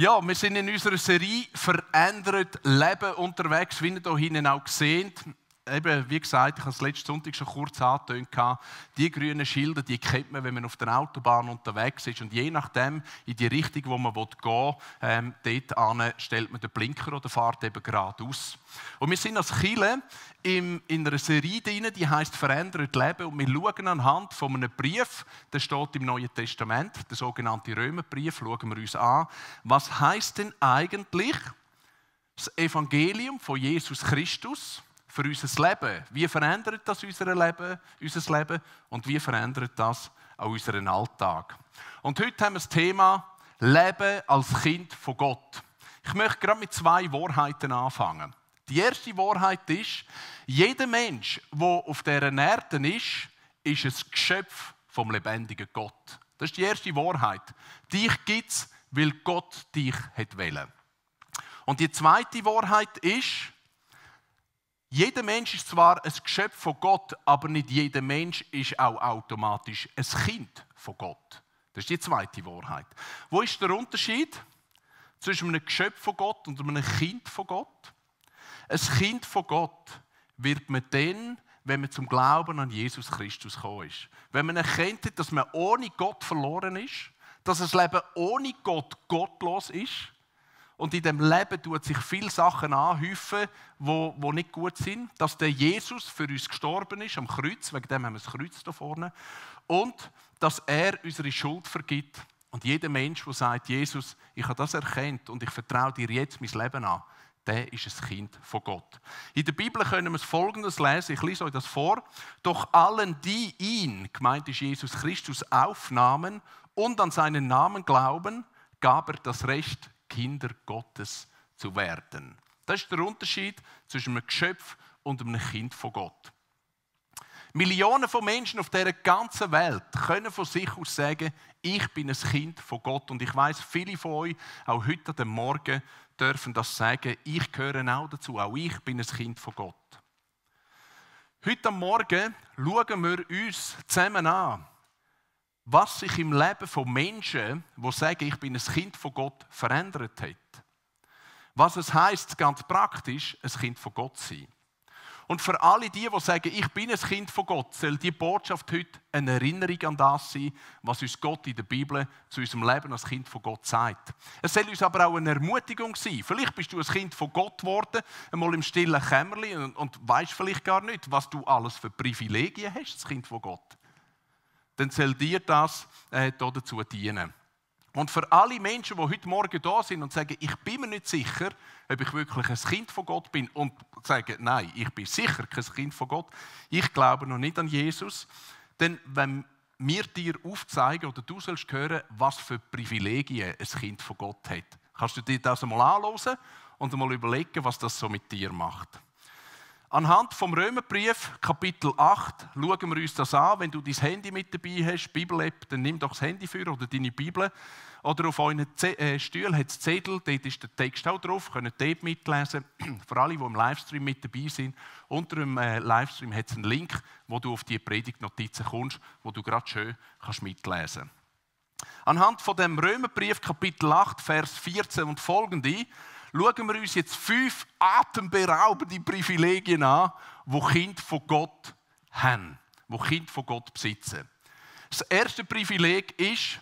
Ja, wir sind in unserer Serie Verändert Leben unterwegs, wie ihr hier hinten auch seht eben, wie gesagt, ich habe es letzten Sonntag schon kurz angetönt, die grünen Schilder, die kennt man, wenn man auf der Autobahn unterwegs ist. Und je nachdem, in die Richtung, wo man gehen will, ähm, dort stellt man den Blinker oder fährt eben geradeaus. Und wir sind als Chile in einer Serie drin, die heißt Verändert Leben. Und wir schauen anhand von einem Brief, der steht im Neuen Testament, der sogenannte Römerbrief, schauen wir uns an. Was heißt denn eigentlich das Evangelium von Jesus Christus? für unser Leben? Wie verändert das unser Leben, unser Leben und wie verändert das auch unseren Alltag? Und heute haben wir das Thema Leben als Kind von Gott. Ich möchte gerade mit zwei Wahrheiten anfangen. Die erste Wahrheit ist, jeder Mensch, der auf dieser Erde ist, ist ein Geschöpf vom lebendigen Gott. Das ist die erste Wahrheit. Dich gibt es, weil Gott dich hat wählen. Und die zweite Wahrheit ist, jeder Mensch ist zwar ein Geschöpf von Gott, aber nicht jeder Mensch ist auch automatisch ein Kind von Gott. Das ist die zweite Wahrheit. Wo ist der Unterschied zwischen einem Geschöpf von Gott und einem Kind von Gott? Ein Kind von Gott wird man dann, wenn man zum Glauben an Jesus Christus gekommen ist. Wenn man erkennt, dass man ohne Gott verloren ist, dass das Leben ohne Gott gottlos ist und in dem Leben tut sich viele Sachen anhäufen, wo, wo nicht gut sind. Dass der Jesus für uns gestorben ist am Kreuz, wegen dem haben wir das Kreuz da vorne. Und dass er unsere Schuld vergibt. Und jeder Mensch, der sagt, Jesus, ich habe das erkannt und ich vertraue dir jetzt mein Leben an, der ist ein Kind von Gott. In der Bibel können wir Folgendes lesen, ich lese euch das vor. Doch allen, die ihn, gemeint ist Jesus Christus, aufnahmen und an seinen Namen glauben, gab er das Recht, Kinder Gottes zu werden. Das ist der Unterschied zwischen einem Geschöpf und einem Kind von Gott. Millionen von Menschen auf der ganzen Welt können von sich aus sagen, ich bin ein Kind von Gott. Und ich weiß, viele von euch, auch heute am Morgen, dürfen das sagen. Ich gehöre auch dazu. Auch ich bin ein Kind von Gott. Heute am Morgen schauen wir uns zusammen an, was sich im Leben von Menschen, die sagen, ich bin ein Kind von Gott, verändert hat. Was es heißt, ganz praktisch, ein Kind von Gott zu sein. Und für alle die, die sagen, ich bin ein Kind von Gott, soll die Botschaft heute eine Erinnerung an das sein, was uns Gott in der Bibel zu unserem Leben als Kind von Gott sagt. Es soll uns aber auch eine Ermutigung sein. Vielleicht bist du ein Kind von Gott geworden, einmal im stillen Kämmerlein und, und weißt vielleicht gar nicht, was du alles für Privilegien hast, das Kind von Gott dann soll dir das äh, dazu dienen. Und für alle Menschen, die heute Morgen da sind und sagen, ich bin mir nicht sicher, ob ich wirklich ein Kind von Gott bin, und sagen, nein, ich bin sicher kein Kind von Gott, ich glaube noch nicht an Jesus, denn wenn wir dir aufzeigen oder du sollst hören, was für Privilegien ein Kind von Gott hat, kannst du dir das einmal anschauen und einmal überlegen, was das so mit dir macht. Anhand vom Römerbrief, Kapitel 8, schauen wir uns das an. Wenn du dein Handy mit dabei hast, Bibel-App, dann nimm doch das Handy für oder deine Bibel. Oder auf euren Z äh, Stuhl hat es Zettel, dort ist der Text auch drauf, könnt dort mitlesen. Für alle, die im Livestream mit dabei sind, unter dem äh, Livestream hat es einen Link, wo du auf die Predigtnotizen kommst, wo du gerade schön kannst mitlesen Anhand von dem Römerbrief, Kapitel 8, Vers 14 und folgende, schauen wir uns jetzt fünf atemberaubende Privilegien an, wo Kind von Gott haben, wo Kind von Gott besitzen. Das erste Privileg ist,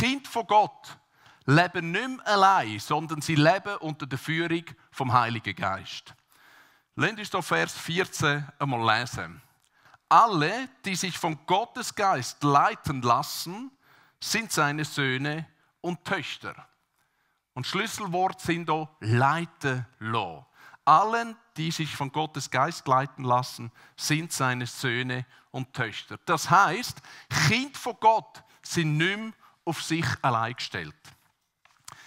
Kind von Gott leben nicht mehr allein, sondern sie leben unter der Führung vom Heiligen Geist. Lasst uns hier Vers 14 einmal lesen. Alle, die sich von Gottes Geist leiten lassen, sind seine Söhne und Töchter. Und Schlüsselwort sind auch leiten lassen. Allen, die sich von Gottes Geist leiten lassen, sind seine Söhne und Töchter. Das heißt, Kind von Gott sind nicht mehr auf sich allein gestellt.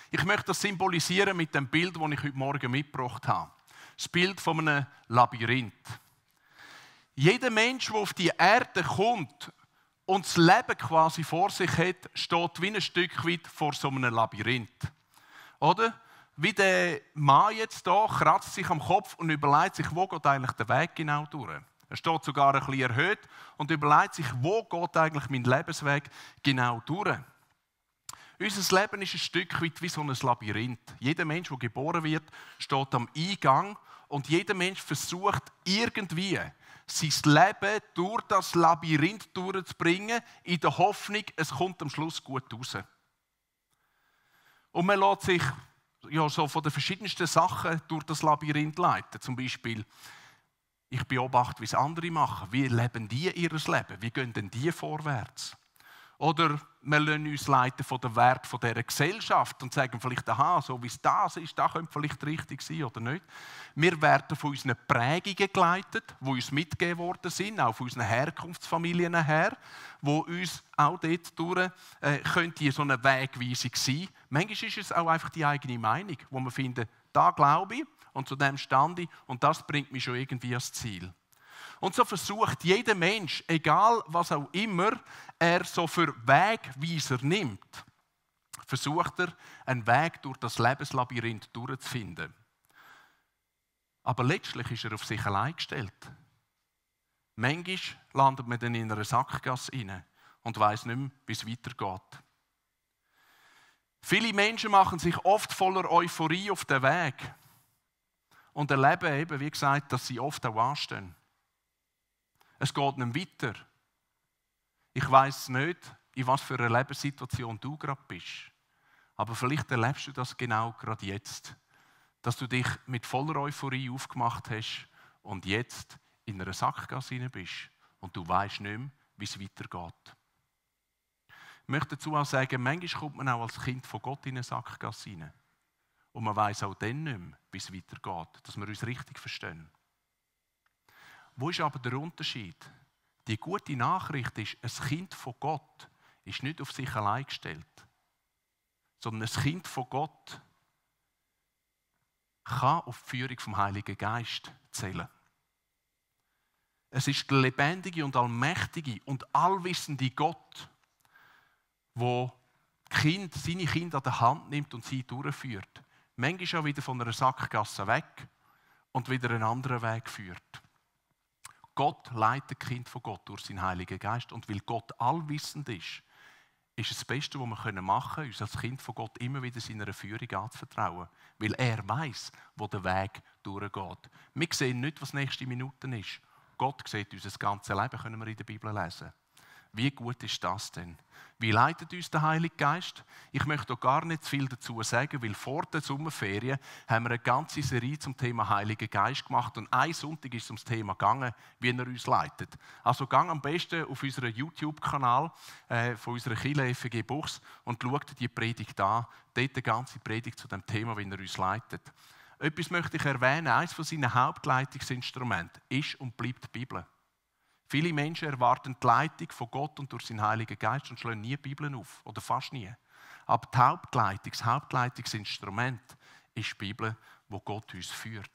Ich möchte das symbolisieren mit dem Bild, das ich heute Morgen mitgebracht habe. Das Bild von einem Labyrinth. Jeder Mensch, der auf die Erde kommt und das Leben quasi vor sich hat, steht wie ein Stück weit vor so einem Labyrinth. Oder? Wie der Mann jetzt hier kratzt sich am Kopf und überlegt sich, wo geht eigentlich der Weg genau durch. Er steht sogar ein bisschen erhöht und überlegt sich, wo geht eigentlich mein Lebensweg genau durch. Unser Leben ist ein Stück weit wie so ein Labyrinth. Jeder Mensch, der geboren wird, steht am Eingang und jeder Mensch versucht irgendwie sein Leben durch das Labyrinth durchzubringen, in der Hoffnung, es kommt am Schluss gut raus. Und man lässt sich ja, so von den verschiedensten Sachen durch das Labyrinth leiten. Zum Beispiel, ich beobachte, wie es andere machen. Wie leben die ihr Leben? Wie gehen denn die vorwärts? Oder wir lassen uns leiten von den Wert dieser Gesellschaft und sagen vielleicht, aha, so wie es das ist, das könnte vielleicht richtig sein oder nicht. Wir werden von unseren Prägungen geleitet, die uns mitgegeben worden sind, auch von unseren Herkunftsfamilien her, wo uns auch dort durch äh, könnte so eine Wegweisung sein. Manchmal ist es auch einfach die eigene Meinung, wo man findet, da glaube ich und zu dem stand ich und das bringt mich schon irgendwie ans Ziel. Und so versucht jeder Mensch, egal was auch immer er so für Wegweiser nimmt, versucht er, einen Weg durch das Lebenslabyrinth durchzufinden. Aber letztlich ist er auf sich allein gestellt. Manchmal landet man dann in einer Sackgasse inne und weiß nicht mehr, wie es weitergeht. Viele Menschen machen sich oft voller Euphorie auf den Weg und erleben eben, wie gesagt, dass sie oft auch anstehen es geht nicht weiter. Ich weiß nicht, in was für einer Lebenssituation du gerade bist. Aber vielleicht erlebst du das genau gerade jetzt. Dass du dich mit voller Euphorie aufgemacht hast und jetzt in einer Sackgasse bist und du weißt nicht mehr, wie es weitergeht. Ich möchte dazu auch sagen, manchmal kommt man auch als Kind von Gott in eine Sackgasse rein. Und man weiß auch dann nicht mehr, wie es weitergeht, dass wir uns richtig verstehen. Wo ist aber der Unterschied? Die gute Nachricht ist, ein Kind von Gott ist nicht auf sich allein gestellt, sondern ein Kind von Gott kann auf die Führung vom Heiligen Geist zählen. Es ist der lebendige und allmächtige und allwissende Gott, wo Kind, seine Kinder an der Hand nimmt und sie durchführt. Manchmal auch wieder von einer Sackgasse weg und wieder einen anderen Weg führt. Gott leitet Kind von Gott durch seinen Heiligen Geist. Und weil Gott allwissend ist, ist es das Beste, was wir machen können, uns als Kind von Gott immer wieder seiner Führung anzuvertrauen. Weil er weiß, wo der Weg durchgeht. Wir sehen nicht, was nächste Minuten ist. Gott sieht unser ganzes Leben, können wir in der Bibel lesen. Wie gut ist das denn? Wie leitet uns der Heilige Geist? Ich möchte auch gar nicht viel dazu sagen, weil vor der Sommerferien haben wir eine ganze Serie zum Thema Heiliger Geist gemacht und ein Sonntag ist es ums Thema gegangen, wie er uns leitet. Also gang am besten auf unseren YouTube-Kanal äh, von unserer Kirche FG Buchs und schaut die Predigt an. Dort die ganze Predigt zu dem Thema, wie er uns leitet. Etwas möchte ich erwähnen. Eines von seinen Hauptleitungsinstrumenten ist und bleibt die Bibel. Viele Menschen erwarten die Leitung von Gott und durch seinen Heiligen Geist und schlagen nie Bibeln auf oder fast nie. Aber die Hauptleitung, das Hauptleitungsinstrument ist die Bibel, wo Gott uns führt.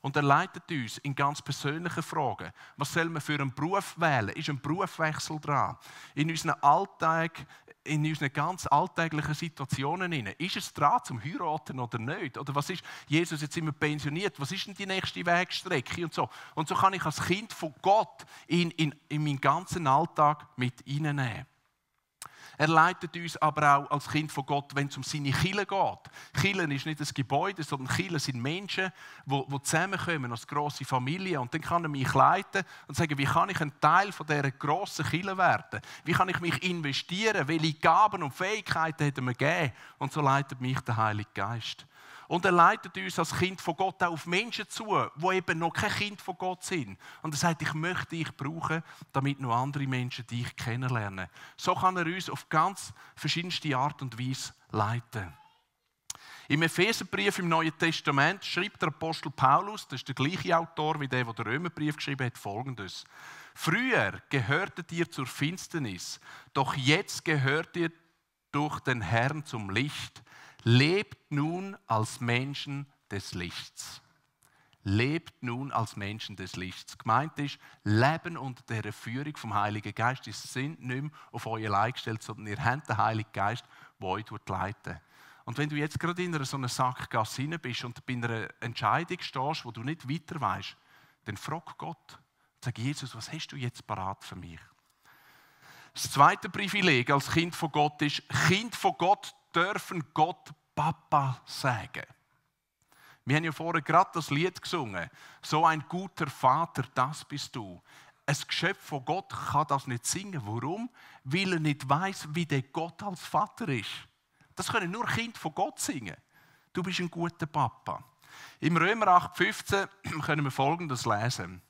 Und er leitet uns in ganz persönlichen Fragen. Was soll man für einen Beruf wählen? Ist ein Berufwechsel dran? In unserem Alltag, in unseren ganz alltäglichen Situationen hinein. Ist es dran zum Heiraten oder nicht? Oder was ist, Jesus, jetzt sind wir pensioniert, was ist denn die nächste Wegstrecke und so. Und so kann ich als Kind von Gott ihn in, in meinen ganzen Alltag mit reinnehmen. Er leitet uns aber auch als Kind von Gott, wenn es um seine Kille geht. Kille ist nicht das Gebäude, sondern Kille sind Menschen, die, zusammenkommen als große Familie. Und dann kann er mich leiten und sagen, wie kann ich ein Teil von dieser grossen Kille werden? Wie kann ich mich investieren? Welche Gaben und Fähigkeiten hat er mir gegeben? Und so leitet mich der Heilige Geist. Und er leitet uns als Kind von Gott auch auf Menschen zu, wo eben noch kein Kind von Gott sind. Und er sagt, ich möchte dich brauchen, damit noch andere Menschen dich kennenlernen. So kann er uns auf ganz verschiedenste Art und Weise leiten. Im Epheserbrief im Neuen Testament schreibt der Apostel Paulus, das ist der gleiche Autor wie der, der den Römerbrief geschrieben hat, folgendes. Früher gehörtet ihr zur Finsternis, doch jetzt gehört ihr durch den Herrn zum Licht. Lebt nun als Menschen des Lichts. Lebt nun als Menschen des Lichts. Gemeint ist, Leben unter der Führung vom Heiligen Geist. ist sind nicht mehr auf euer Leid gestellt, sondern ihr habt den Heiligen Geist, der euch leitet. Und wenn du jetzt gerade in einer so einer Sackgasse hinein bist und bei einer Entscheidung stehst, wo du nicht weiter weißt, dann frag Gott. Sag Jesus, was hast du jetzt parat für mich? Das zweite Privileg als Kind von Gott ist, Kind von Gott dürfen Gott Papa sagen. Wir haben ja vorher gerade das Lied gesungen. So ein guter Vater, das bist du. Ein Geschöpf von Gott kann das nicht singen. Warum? Weil er nicht weiß, wie der Gott als Vater ist. Das können nur Kinder von Gott singen. Du bist ein guter Papa. Im Römer 8,15 können wir Folgendes lesen.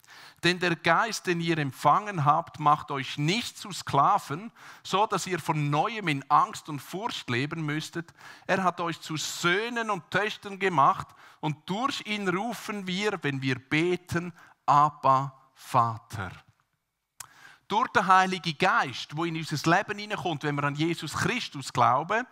Denn der Geist, den ihr empfangen habt, macht euch nicht zu Sklaven, so dass ihr von neuem in Angst und Furcht leben müsstet. Er hat euch zu Söhnen und Töchtern gemacht und durch ihn rufen wir, wenn wir beten, Abba, Vater. Durch den Heiligen Geist, wo in unser Leben hineinkommt, wenn wir an Jesus Christus glauben,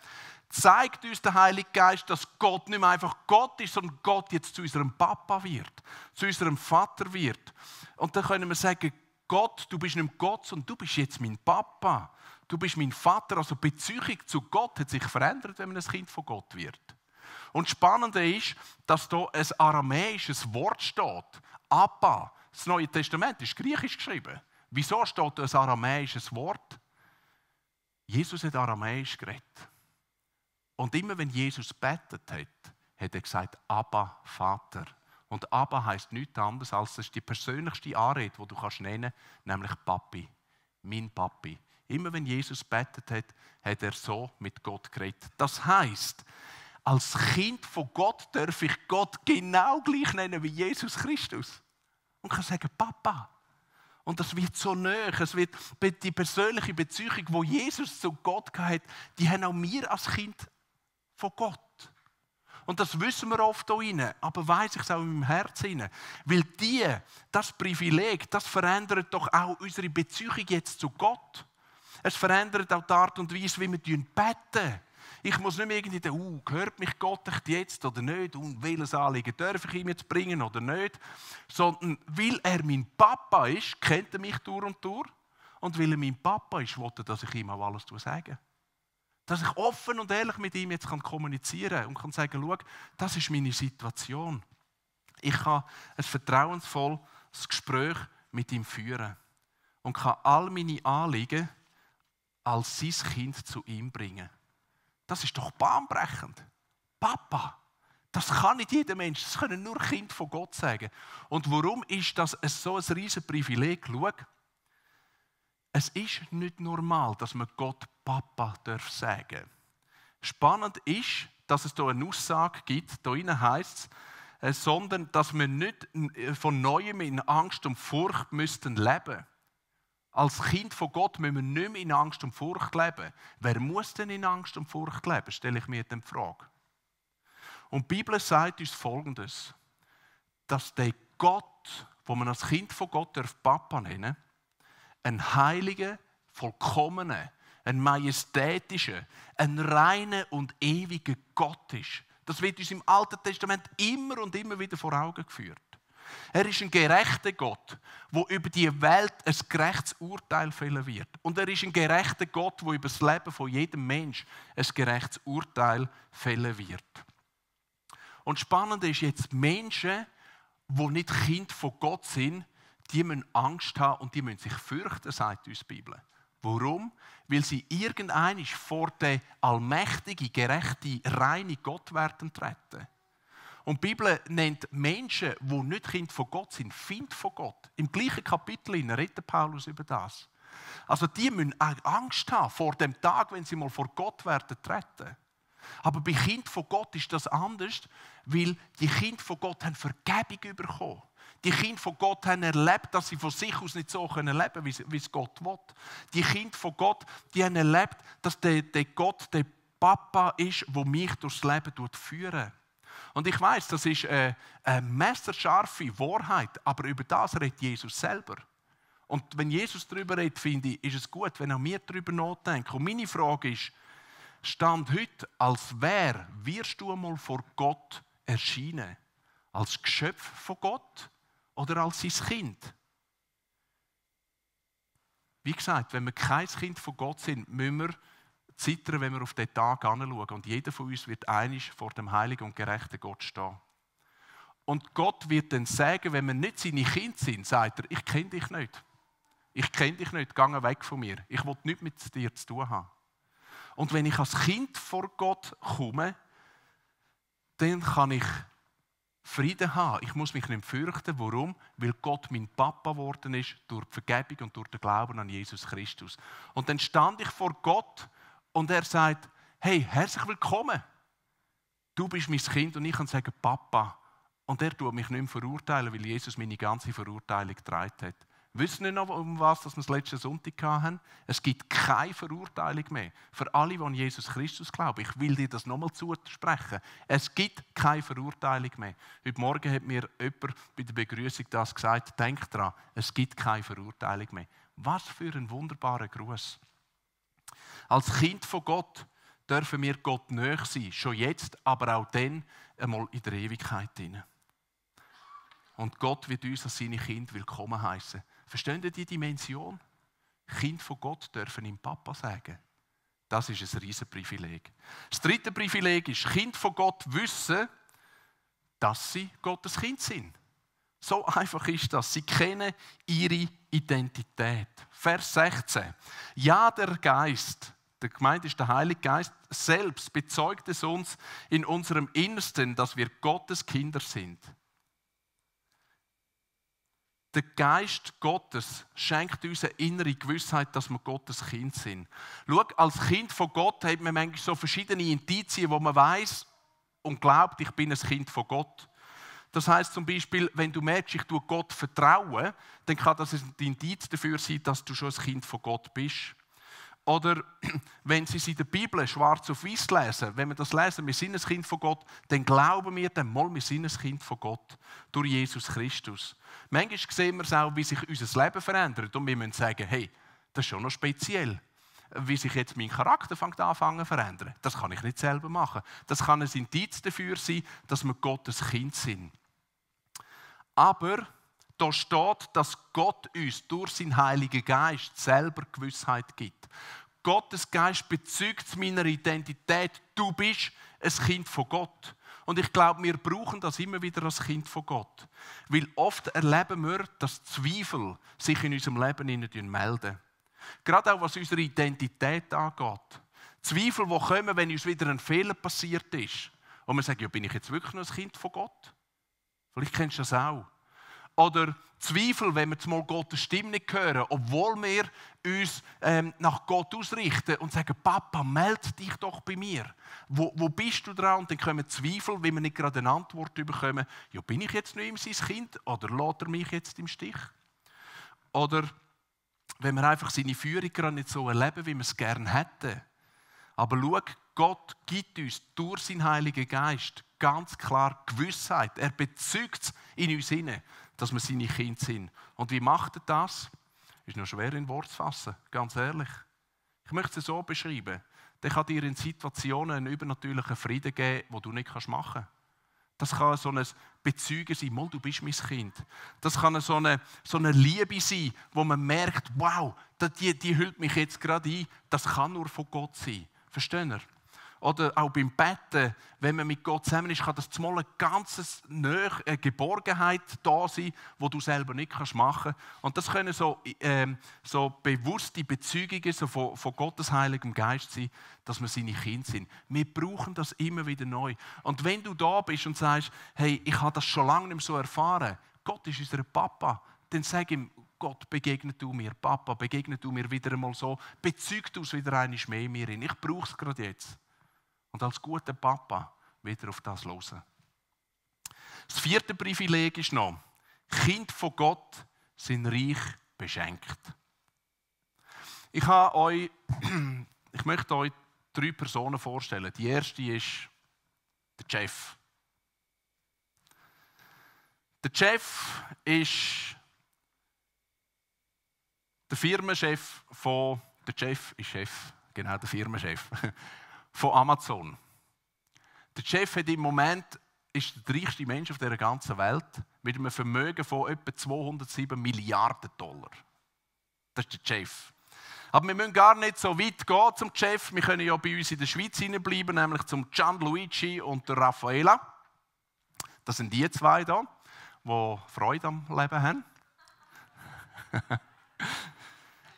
zeigt uns der Heilige Geist, dass Gott nicht mehr einfach Gott ist, sondern Gott jetzt zu unserem Papa wird, zu unserem Vater wird. Und dann können wir sagen, Gott, du bist nicht mehr Gott, sondern du bist jetzt mein Papa. Du bist mein Vater. Also die Beziehung zu Gott hat sich verändert, wenn man ein Kind von Gott wird. Und das Spannende ist, dass da ein aramäisches Wort steht. Abba. Das Neue Testament ist griechisch geschrieben. Wieso steht da ein aramäisches Wort? Jesus hat aramäisch geredet. Und immer wenn Jesus betet hat, hat er gesagt, Abba, Vater. Und Abba heißt nichts anderes als das ist die persönlichste Anrede, die du kannst nennen, nämlich Papi, mein Papi. Immer wenn Jesus betet hat, hat er so mit Gott geredet. Das heißt, als Kind von Gott darf ich Gott genau gleich nennen wie Jesus Christus und kann sagen Papa. Und das wird so näher. es wird die persönliche Beziehung, wo Jesus zu Gott hat, die haben auch mir als Kind von Gott. Und das wissen wir oft auch rein, aber weiß ich es auch im Herzen rein. Weil die, das Privileg, das verändert doch auch unsere Beziehung jetzt zu Gott. Es verändert auch die Art und Weise, wie wir beten. Ich muss nicht mehr irgendwie denken, uh, gehört mich Gott jetzt oder nicht und welches Anliegen darf ich ihm jetzt bringen oder nicht. Sondern weil er mein Papa ist, kennt er mich durch und durch. Und weil er mein Papa ist, wollte dass ich ihm auch alles sage. Dass ich offen und ehrlich mit ihm jetzt kann und kann sagen, schau, das ist meine Situation. Ich kann ein vertrauensvolles Gespräch mit ihm führen und kann all meine Anliegen als sein Kind zu ihm bringen. Das ist doch bahnbrechend. Papa, das kann nicht jeder Mensch, das können nur Kind von Gott sagen. Und warum ist das so ein riesen Privileg? Schau, es ist nicht normal, dass man Gott Papa darf sagen. Spannend ist, dass es hier eine Aussage gibt, hier heißt es, äh, sondern dass wir nicht äh, von neuem in Angst und Furcht müssten leben. Als Kind von Gott müssen wir nicht mehr in Angst und Furcht leben. Wer muss denn in Angst und Furcht leben, stelle ich mir die Frage. Und die Bibel sagt uns Folgendes, dass der Gott, wo man als Kind von Gott darf Papa nennen darf, ein heiliger, vollkommener, ein majestätischer, ein reiner und ewiger Gott ist. Das wird uns im Alten Testament immer und immer wieder vor Augen geführt. Er ist ein gerechter Gott, wo über die Welt ein gerechtes Urteil fällen wird. Und er ist ein gerechter Gott, wo über das Leben von jedem Mensch ein gerechtes Urteil fällen wird. Und spannend ist jetzt Menschen, wo nicht Kind von Gott sind, die müssen Angst haben und die müssen sich fürchten, sagt uns die Bibel. Warum? Weil sie irgendein vor den allmächtigen, gerechten, reinen Gott werden treten. Und die Bibel nennt Menschen, die nicht Kind von Gott sind, Find von Gott. Im gleichen Kapitel in redet Paulus über das. Also die müssen auch Angst haben vor dem Tag, wenn sie mal vor Gott werden treten. Aber bei Kind von Gott ist das anders, weil die Kinder von Gott haben Vergebung bekommen. Die Kinder von Gott haben erlebt, dass sie von sich aus nicht so leben können, wie es Gott will. Die Kinder von Gott die haben erlebt, dass der, der Gott der Papa ist, der mich durchs Leben führt. Und ich weiß, das ist eine, äh, eine messerscharfe Wahrheit, aber über das redet Jesus selber. Und wenn Jesus darüber redet, finde ich, ist es gut, wenn auch wir darüber nachdenken. Und meine Frage ist, Stand heute, als wer wirst du einmal vor Gott erscheinen? Als Geschöpf von Gott? oder als sein Kind. Wie gesagt, wenn wir kein Kind von Gott sind, müssen wir zittern, wenn wir auf den Tag anschauen. Und jeder von uns wird einig vor dem heiligen und gerechten Gott stehen. Und Gott wird dann sagen, wenn wir nicht seine Kinder sind, sagt er, ich kenne dich nicht. Ich kenne dich nicht, geh weg von mir. Ich will nichts mit dir zu tun haben. Und wenn ich als Kind vor Gott komme, dann kann ich Frieden haben. Ich muss mich nicht fürchten. Warum? Weil Gott mein Papa geworden ist durch die Vergebung und durch den Glauben an Jesus Christus. Und dann stand ich vor Gott und er sagt: Hey, herzlich willkommen. Du bist mein Kind und ich kann sagen: Papa. Und er tut mich nicht mehr verurteilen, weil Jesus meine ganze Verurteilung getragen hat. Wissen wir noch, um was wir es letzten Sonntag hatten? Es gibt keine Verurteilung mehr. Für alle, die an Jesus Christus glauben, ich will dir das nochmal zusprechen. Es gibt keine Verurteilung mehr. Heute Morgen hat mir jemand bei der Begrüßung das gesagt. Denk dran, es gibt keine Verurteilung mehr. Was für ein wunderbarer Gruß. Als Kind von Gott dürfen wir Gott näher sein. Schon jetzt, aber auch dann einmal in der Ewigkeit hinein. Und Gott wird uns als seine Kind willkommen heißen. Verstehen ihr die Dimension? Kind von Gott dürfen ihm Papa sagen. Das ist ein riesen Privileg. Das dritte Privileg ist, Kind von Gott wissen, dass sie Gottes Kind sind. So einfach ist das. Sie kennen ihre Identität. Vers 16. Ja, der Geist, der Gemeinde ist der Heilige Geist selbst, bezeugt es uns in unserem Innersten, dass wir Gottes Kinder sind. Der Geist Gottes schenkt uns eine innere Gewissheit, dass wir Gottes Kind sind. Schau, als Kind von Gott hat man manchmal so verschiedene Indizien, wo man weiß und glaubt, ich bin ein Kind von Gott. Das heißt zum Beispiel, wenn du merkst, ich tue Gott vertraue, dann kann das ein Indiz dafür sein, dass du schon ein Kind von Gott bist. Oder wenn Sie es in der Bibel schwarz auf weiß lesen, wenn wir das lesen, wir sind ein Kind von Gott, dann glauben wir dann mal, wir sind ein Kind von Gott durch Jesus Christus. Manchmal sehen wir es auch, wie sich unser Leben verändert und wir müssen sagen, hey, das ist schon noch speziell. Wie sich jetzt mein Charakter fängt anfangen zu verändern, das kann ich nicht selber machen. Das kann ein Indiz dafür sein, dass wir Gottes Kind sind. Aber da steht, dass Gott uns durch seinen Heiligen Geist selber Gewissheit gibt. Gottes Geist bezeugt zu meiner Identität, du bist ein Kind von Gott. Und ich glaube, wir brauchen das immer wieder als Kind von Gott. Weil oft erleben wir, dass Zweifel sich in unserem Leben melden. Gerade auch was unsere Identität angeht. Zweifel, die kommen, wenn uns wieder ein Fehler passiert ist. Und man sagt, ja, bin ich jetzt wirklich noch ein Kind von Gott? Vielleicht kennst du das auch oder Zweifel, wenn wir zumal Gottes Stimme nicht hören, obwohl wir uns ähm, nach Gott ausrichten und sagen, Papa, melde dich doch bei mir. Wo, wo bist du dran? Und dann kommen Zweifel, wenn wir nicht gerade eine Antwort bekommen. Ja, bin ich jetzt noch ihm sein Kind oder lässt er mich jetzt im Stich? Oder wenn wir einfach seine Führung gerade nicht so erleben, wie wir es gerne hätten. Aber schau, Gott gibt uns durch seinen Heiligen Geist ganz klar Gewissheit. Er bezeugt es in uns hinein dass wir seine Kinder sind. Und wie macht er das? Ist noch schwer in Wort zu fassen, ganz ehrlich. Ich möchte es so beschreiben. Der kann dir in Situationen einen übernatürlichen Frieden geben, den du nicht machen kannst. Das kann so ein Bezeugen sein, mal, du bist mein Kind. Das kann so eine, so eine Liebe sein, wo man merkt, wow, die, die hüllt mich jetzt gerade ein. Das kann nur von Gott sein. Versteht ihr? Oder auch beim Betten, wenn man mit Gott zusammen ist, kann das zumal eine ganz eine äh, Geborgenheit da sein, die du selber nicht kannst machen kannst. Und das können so, ähm, so bewusste Bezügungen so von, von, Gottes Heiligem Geist sein, dass wir seine Kinder sind. Wir brauchen das immer wieder neu. Und wenn du da bist und sagst, hey, ich habe das schon lange nicht mehr so erfahren, Gott ist unser Papa, dann sag ihm, Gott, begegne du mir, Papa, begegne du mir wieder einmal so, bezüg du es wieder einmal mehr mir. Ich brauche es gerade jetzt. Und als guter Papa wieder auf das hören. Das vierte Privileg ist noch, Kind von Gott sind reich beschenkt. Ich, habe euch, ich möchte euch drei Personen vorstellen. Die erste ist der Chef. Der Chef ist der Firmenchef von. Der Chef ist Chef, genau der Firmenchef von Amazon. Der Chef hat im Moment ist der reichste Mensch auf der ganzen Welt mit einem Vermögen von etwa 207 Milliarden Dollar. Das ist der Chef. Aber wir müssen gar nicht so weit gehen zum Chef. Wir können ja bei uns in der Schweiz bleiben, nämlich zum Gianluigi und der Raffaella. Das sind die zwei da, die Freude am Leben haben.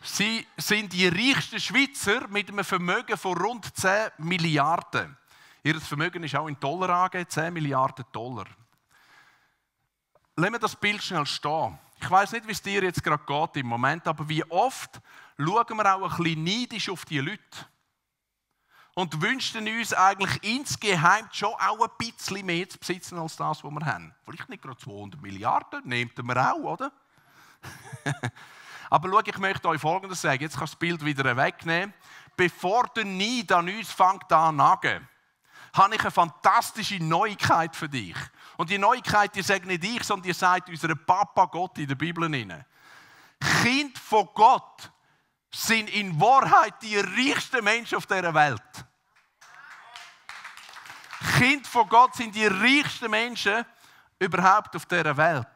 Sie sind die reichsten Schweizer mit einem Vermögen von rund 10 Milliarden. Ihr Vermögen ist auch in Dollar angegeben, 10 Milliarden Dollar. Lassen wir das Bild schnell stehen. Ich weiß nicht, wie es dir jetzt gerade geht im Moment, aber wie oft schauen wir auch ein bisschen neidisch auf die Leute und wünschen uns eigentlich insgeheim schon auch ein bisschen mehr zu besitzen als das, was wir haben. Vielleicht nicht gerade 200 Milliarden, nehmt ihr auch, oder? Aber schau, ich möchte euch Folgendes sagen. Jetzt kannst du das Bild wieder wegnehmen. Bevor der Neid an uns fängt an nagen, habe ich eine fantastische Neuigkeit für dich. Und die Neuigkeit, die sagt nicht ich, sondern die sagt unser Papa Gott in der Bibel. Rein. Kind von Gott sind in Wahrheit die reichsten Menschen auf dieser Welt. Kind von Gott sind die reichsten Menschen überhaupt auf dieser Welt.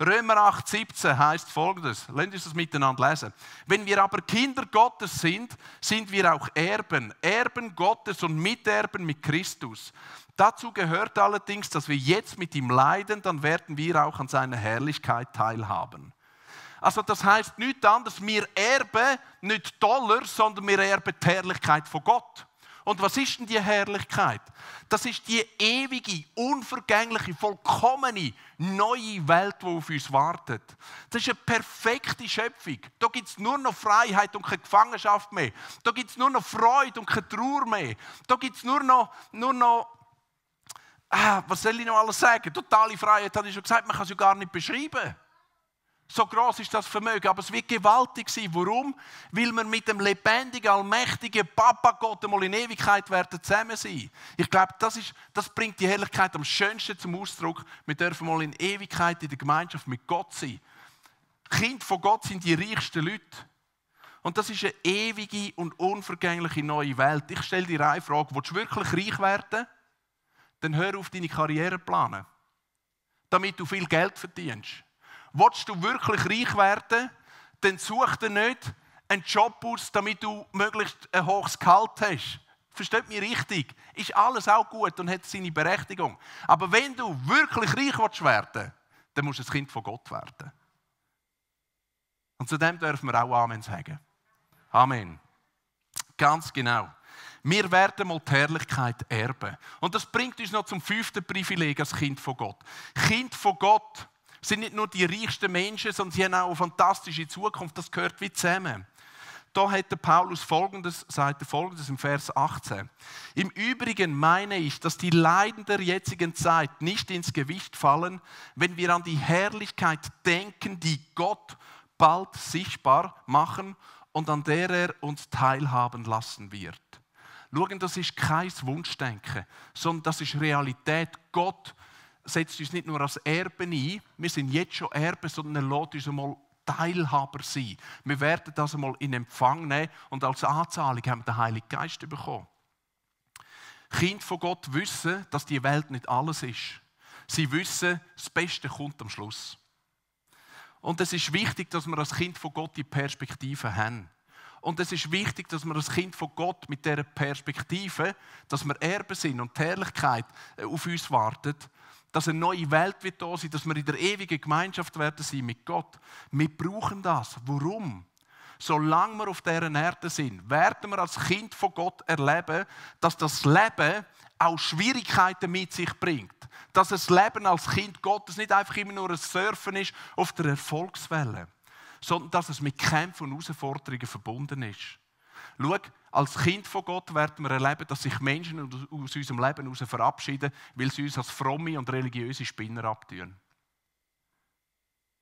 Römer 8, 17 heißt folgendes. Lasst uns das miteinander lesen. Wenn wir aber Kinder Gottes sind, sind wir auch Erben. Erben Gottes und Miterben mit Christus. Dazu gehört allerdings, dass wir jetzt mit ihm leiden, dann werden wir auch an seiner Herrlichkeit teilhaben. Also das heißt nicht anders, wir erben nicht Dollar, sondern wir erben die Herrlichkeit von Gott. Und was ist denn die Herrlichkeit? Das ist die ewige, unvergängliche, vollkommene, neue Welt, die auf uns wartet. Das ist eine perfekte Schöpfung. Da gibt es nur noch Freiheit und keine Gefangenschaft mehr. Da gibt es nur noch Freude und keine Trauer mehr. Da gibt es nur noch, nur noch ah, was soll ich noch alles sagen? Totale Freiheit, habe ich schon gesagt, man kann es ja gar nicht beschreiben. So groß ist das Vermögen, aber es wird gewaltig sein. Warum? Weil wir mit dem lebendigen, allmächtigen Papa Gott einmal in Ewigkeit werden zusammen sein. Ich glaube, das, ist, das bringt die Herrlichkeit am schönsten zum Ausdruck. Wir dürfen mal in Ewigkeit in der Gemeinschaft mit Gott sein. Kind von Gott sind die reichsten Leute. Und das ist eine ewige und unvergängliche neue Welt. Ich stelle dir eine Frage: Willst du wirklich reich werden? Dann hör auf, deine Karriere planen, damit du viel Geld verdienst Wolltest du wirklich reich werden, dann such dir nicht einen Job aus, damit du möglichst ein hohes Gehalt hast. Versteht mich richtig. Ist alles auch gut und hat seine Berechtigung. Aber wenn du wirklich reich werden willst dann musst du ein Kind von Gott werden. Und zu dem dürfen wir auch Amen sagen. Amen. Ganz genau. Wir werden mal die Herrlichkeit erben. Und das bringt uns noch zum fünften Privileg als Kind von Gott. Kind von Gott sind nicht nur die reichsten Menschen, sondern sie haben auch eine fantastische Zukunft. Das gehört wie zusammen. Da hätte Paulus folgendes, sagt er folgendes im Vers 18. Im Übrigen meine ich, dass die Leiden der jetzigen Zeit nicht ins Gewicht fallen, wenn wir an die Herrlichkeit denken, die Gott bald sichtbar machen und an der er uns teilhaben lassen wird. Schauen, das ist kein Wunschdenken, sondern das ist Realität. Gott setzt uns nicht nur als Erben ein, wir sind jetzt schon Erben, sondern er lässt uns einmal Teilhaber sein. Wir werden das einmal in Empfang nehmen und als Anzahlung haben wir den Heiligen Geist bekommen. Kind von Gott wissen, dass die Welt nicht alles ist. Sie wissen, das Beste kommt am Schluss. Und es ist wichtig, dass wir als Kind von Gott die Perspektive haben. Und es ist wichtig, dass wir als Kind von Gott mit der Perspektive, dass wir Erben sind und die Herrlichkeit äh, auf uns wartet, dass eine neue Welt wird da sein, dass wir in der ewigen Gemeinschaft werden sein mit Gott. Wir brauchen das. Warum? Solange wir auf dieser Erde sind, werden wir als Kind von Gott erleben, dass das Leben auch Schwierigkeiten mit sich bringt. Dass das Leben als Kind Gottes nicht einfach immer nur ein Surfen ist auf der Erfolgswelle, sondern dass es mit Kämpfen und Herausforderungen verbunden ist. Schau, als Kind von Gott werden wir erleben, dass sich Menschen aus unserem Leben heraus verabschieden, weil sie uns als fromme und religiöse Spinner abtun.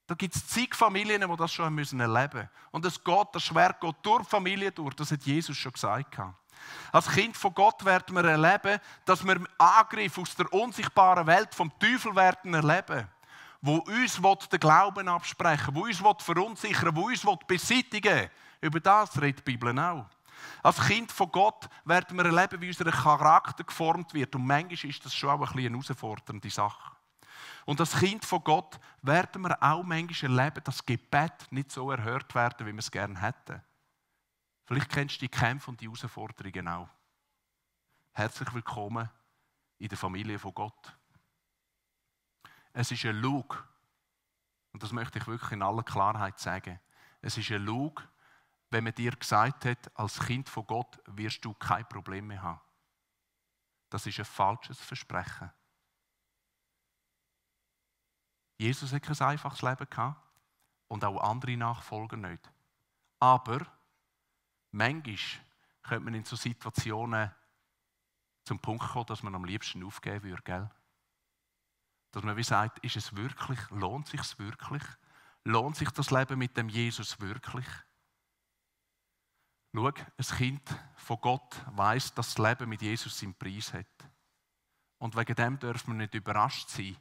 Da gibt es zig Familien, die das schon haben müssen erleben müssen. Und es geht, das Schwert geht durch die Familie durch, das hat Jesus schon gesagt. Als Kind von Gott werden wir erleben, dass wir Angriff aus der unsichtbaren Welt vom Teufel werden erleben wo uns den Glauben absprechen wo uns verunsichern wo uns beseitigen Über das redet die Bibel auch. Als Kind von Gott werden wir erleben, wie unser Charakter geformt wird. Und manchmal ist das schon auch ein bisschen eine herausfordernde Sache. Und als Kind von Gott werden wir auch manchmal erleben, dass Gebet nicht so erhört werden, wie wir es gerne hätten. Vielleicht kennst du die Kämpfe und die Herausforderungen auch. Herzlich willkommen in der Familie von Gott. Es ist ein Lug, und das möchte ich wirklich in aller Klarheit sagen. Es ist ein Lug, wenn man dir gesagt hat, als Kind von Gott wirst du kein Problem mehr haben. Das ist ein falsches Versprechen. Jesus hat kein einfaches Leben gehabt und auch andere Nachfolger nicht. Aber manchmal könnte man in so Situationen zum Punkt kommen, dass man am liebsten aufgeben würde. Gell? Dass man wie sagt, ist es wirklich, lohnt es sich wirklich? Lohnt sich das Leben mit dem Jesus wirklich? Schau, ein Kind von Gott weiß, dass das Leben mit Jesus seinen Preis hat. Und wegen dem dürfen wir nicht überrascht sein,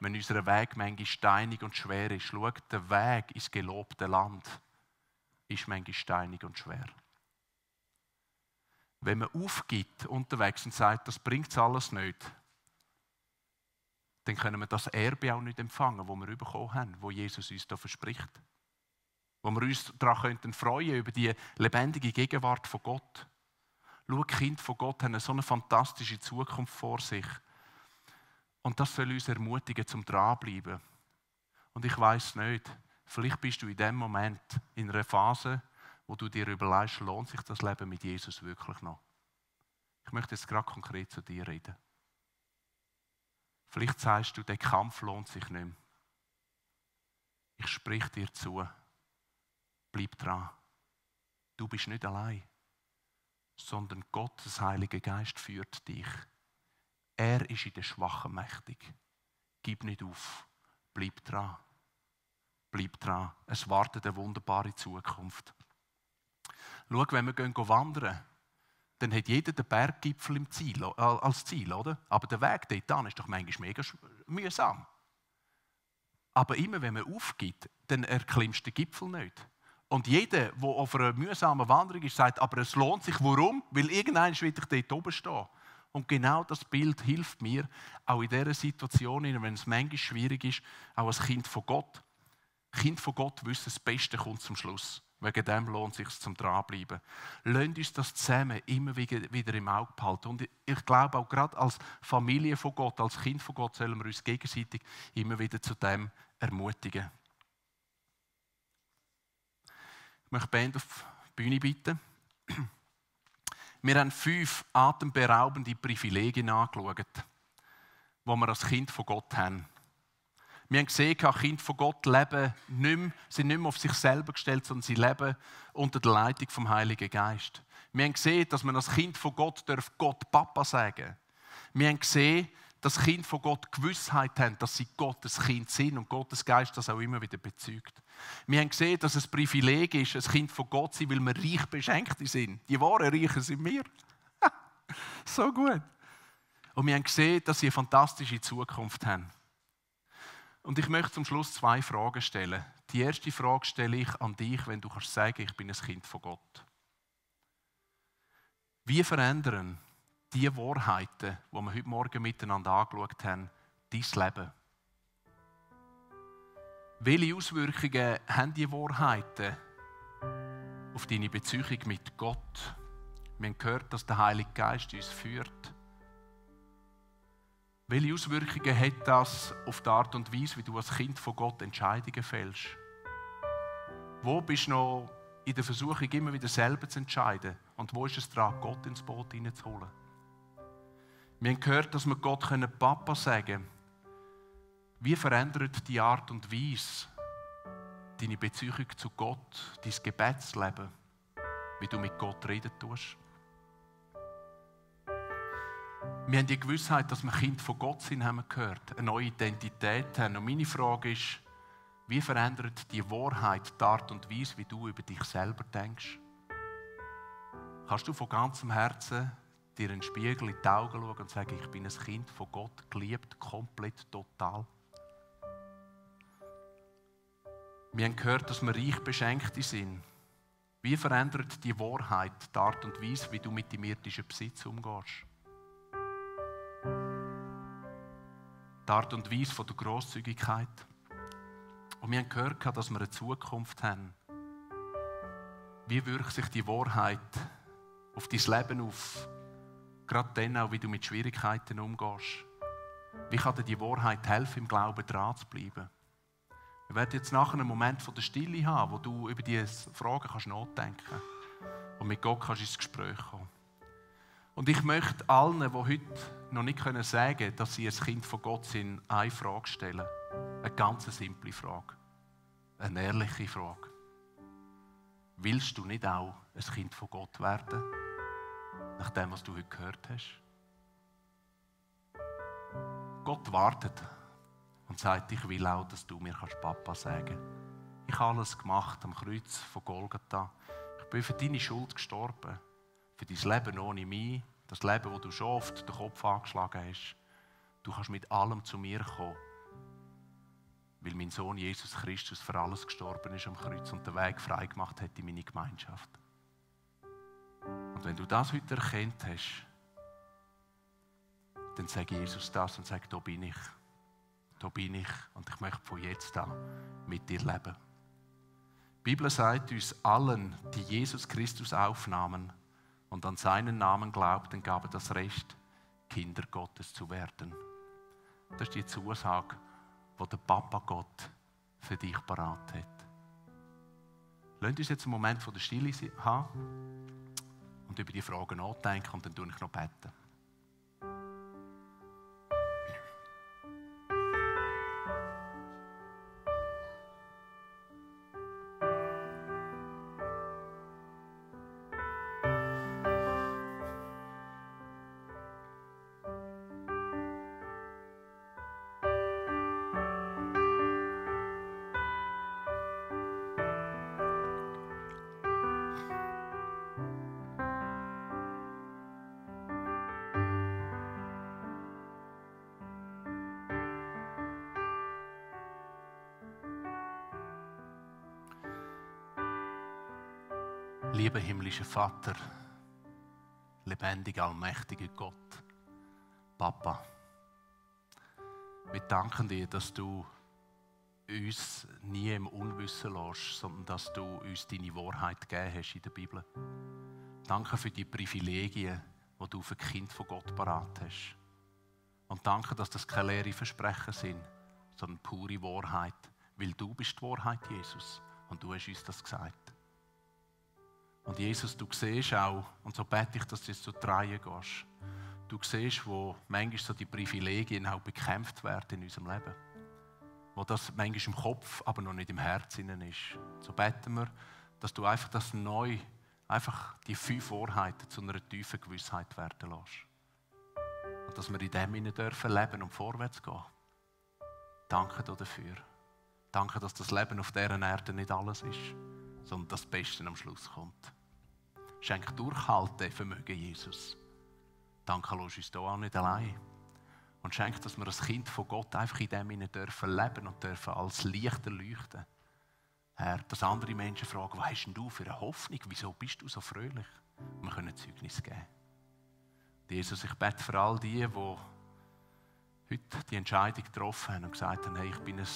wenn unser Weg manchmal steinig und schwer ist. Schau, der Weg ins gelobte Land ist manchmal steinig und schwer. Wenn man aufgibt unterwegs und sagt, das bringt alles nicht, dann können wir das Erbe auch nicht empfangen, wo wir bekommen haben, wo Jesus uns da verspricht wo wir uns daran könnten freuen über die lebendige Gegenwart von Gott. Schau, Kind von Gott haben so eine fantastische Zukunft vor sich. Und das soll uns ermutigen, zum dranbleiben. Und ich weiß nicht, vielleicht bist du in dem Moment in einer Phase, wo du dir überlegst, lohnt sich das Leben mit Jesus wirklich noch? Ich möchte jetzt gerade konkret zu dir reden. Vielleicht sagst du, der Kampf lohnt sich nicht mehr. Ich sprich dir zu. Bleib dran. Du bist nicht allein, sondern Gottes Heiliger Geist führt dich. Er ist in den Schwachen mächtig. Gib nicht auf. Bleib dran. Bleib dran. Es wartet eine wunderbare Zukunft. Schau, wenn wir gehen wandern, dann hat jeder den Berggipfel im Ziel, äh, als Ziel, oder? Aber der Weg dorthin ist doch manchmal mega mühsam. Aber immer wenn man aufgibt, dann erklimmst du den Gipfel nicht. Und jeder, der auf einer mühsamen Wanderung ist, sagt, aber es lohnt sich. Warum? Weil irgendein wird ich dort oben stehen. Und genau das Bild hilft mir, auch in dieser Situation, wenn es manchmal schwierig ist, auch als Kind von Gott. Kind von Gott wissen, das Beste kommt zum Schluss. Wegen dem lohnt es sich zum Dranbleiben. Lasst uns das zusammen immer wieder im Auge behalten. Und ich glaube auch gerade als Familie von Gott, als Kind von Gott, sollen wir uns gegenseitig immer wieder zu dem ermutigen. Ich möchte die Band auf die Bühne bitten. Wir haben fünf atemberaubende Privilegien angeschaut, die wir als Kind von Gott haben. Wir haben gesehen, dass Kinder von Gott leben nicht mehr, sind nicht mehr auf sich selber gestellt, sondern sie leben unter der Leitung vom Heiligen Geist. Wir haben gesehen, dass man als Kind von Gott darf Gott Papa sagen. Wir haben gesehen, dass Kinder von Gott Gewissheit haben, dass sie Gottes Kind sind und Gottes Geist das auch immer wieder bezeugt. Wir haben gesehen, dass es ein Privileg ist, ein Kind von Gott zu sein, weil wir reich beschenkt sind. Die wahren Reichen sind wir. so gut. Und wir haben gesehen, dass sie eine fantastische Zukunft haben. Und ich möchte zum Schluss zwei Fragen stellen. Die erste Frage stelle ich an dich, wenn du kannst sagen, ich bin ein Kind von Gott. Wie verändern die Wahrheiten, die wir heute Morgen miteinander angeschaut haben, dein Leben? Welche Auswirkungen haben die Wahrheiten auf deine Beziehung mit Gott? Wir haben gehört, dass der Heilige Geist uns führt. Welche Auswirkungen hat das auf die Art und Weise, wie du als Kind von Gott Entscheidungen fällst? Wo bist du noch in der Versuchung, immer wieder selber zu entscheiden? Und wo ist es dran, Gott ins Boot hineinzuholen? Wir haben gehört, dass wir Gott Papa sagen können wie verändert die Art und Weise deine Beziehung zu Gott, dein Gebetsleben, wie du mit Gott reden tust? Wir haben die Gewissheit, dass wir Kind von Gott sind, haben gehört, eine neue Identität haben. Und meine Frage ist, wie verändert die Wahrheit die Art und Weise, wie du über dich selber denkst? Kannst du von ganzem Herzen dir einen Spiegel in die Augen schauen und sagen, ich bin ein Kind von Gott, geliebt, komplett, total? Wir haben gehört, dass wir reich beschenkt sind. Wie verändert die Wahrheit die Art und Weise, wie du mit dem irdischen Besitz umgehst? Die Art und Weise von der Grosszügigkeit. Und wir haben gehört, dass wir eine Zukunft haben. Wie wirkt sich die Wahrheit auf dein Leben auf? Gerade dann auch, wie du mit Schwierigkeiten umgehst. Wie kann dir die Wahrheit helfen, im Glauben dran zu bleiben? Wir werden jetzt nachher einen Moment von der Stille haben, wo du über diese Fragen kannst nachdenken kannst. Und mit Gott kannst ins Gespräch kommen. Und ich möchte allen, die heute noch nicht können sagen können, dass sie ein Kind von Gott sind, eine Frage stellen. Eine ganz simple Frage. Eine ehrliche Frage. Willst du nicht auch ein Kind von Gott werden? Nach dem, was du heute gehört hast. Gott wartet und sagt, ich will auch, dass du mir Papa sagen kannst. Ich habe alles gemacht am Kreuz von Golgatha. Ich bin für deine Schuld gestorben, für dein Leben ohne mich, das Leben, wo du schon oft den Kopf angeschlagen hast. Du kannst mit allem zu mir kommen, weil mein Sohn Jesus Christus für alles gestorben ist am Kreuz und den Weg frei gemacht hat in meine Gemeinschaft. Und wenn du das heute erkennt hast, dann sag Jesus das und sag, da bin ich da bin ich und ich möchte von jetzt an mit dir leben. Die Bibel sagt uns allen, die Jesus Christus aufnahmen und an seinen Namen glaubten, gab er das Recht, Kinder Gottes zu werden. Das ist die Zusage, die der Papa Gott für dich parat hat. Lasst uns jetzt einen Moment von der Stille haben und über die Fragen nachdenken und dann tue ich noch beten. Vater, lebendiger, allmächtiger Gott, Papa, wir danken dir, dass du uns nie im Unwissen lässt, sondern dass du uns deine Wahrheit gegeben hast in der Bibel. Danke für die Privilegien, die du für Kind von Gott parat hast. Und danke, dass das keine leeren Versprechen sind, sondern pure Wahrheit, weil du bist die Wahrheit, Jesus, und du hast uns das gesagt. Und Jesus, du siehst auch, und so bete ich, dass du jetzt zu dreien gehst, du siehst, wo manchmal so die Privilegien auch bekämpft werden in unserem Leben. Wo das manchmal im Kopf, aber noch nicht im Herzen ist. So beten wir, dass du einfach das neu, einfach die fünf Vorheiten zu einer tiefen Gewissheit werden lässt. Und dass wir in dem hinein dürfen leben und vorwärts gehen. Danke dir dafür. Danke, dass das Leben auf dieser Erde nicht alles ist, sondern das Beste am Schluss kommt. Schenk Durchhaltevermögen, Jesus. Danke, los uns hier auch nicht allein. Und schenk, dass wir als Kind von Gott einfach in dem hinein dürfen leben und dürfen als Licht erleuchten. Herr, dass andere Menschen fragen, was hast denn du für eine Hoffnung? Wieso bist du so fröhlich? wir können Zeugnis geben. Jesus, ich bete für all die, die heute die Entscheidung getroffen haben und gesagt haben, hey, ich, bin ein,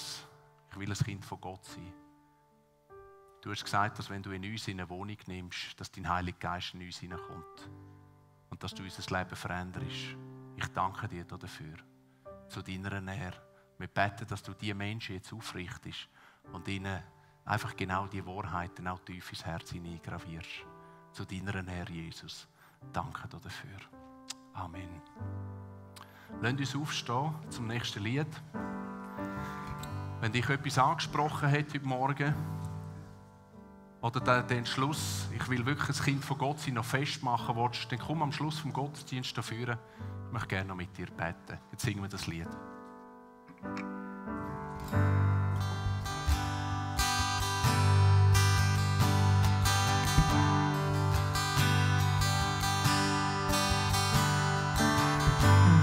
ich will ein Kind von Gott sein. Du hast gesagt, dass wenn du in uns eine Wohnung nimmst, dass dein Heiliger Geist in uns hineinkommt und dass du unser Leben veränderst. Ich danke dir dafür, zu deiner Nähe. Wir beten, dass du diese Menschen jetzt aufrichtest und ihnen einfach genau die Wahrheiten auch tief ins Herz hineingravierst. Zu deiner Nähe, Jesus. Danke dir dafür. Amen. Lass uns aufstehen zum nächsten Lied. Wenn dich etwas angesprochen hat heute Morgen, oder den Schluss, ich will wirklich ein Kind von Gott sein, noch festmachen willst, dann komm am Schluss vom Gottesdienst dafür. Ich möchte gerne noch mit dir beten. Jetzt singen wir das Lied.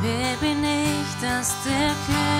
Wer bin ich, dass der König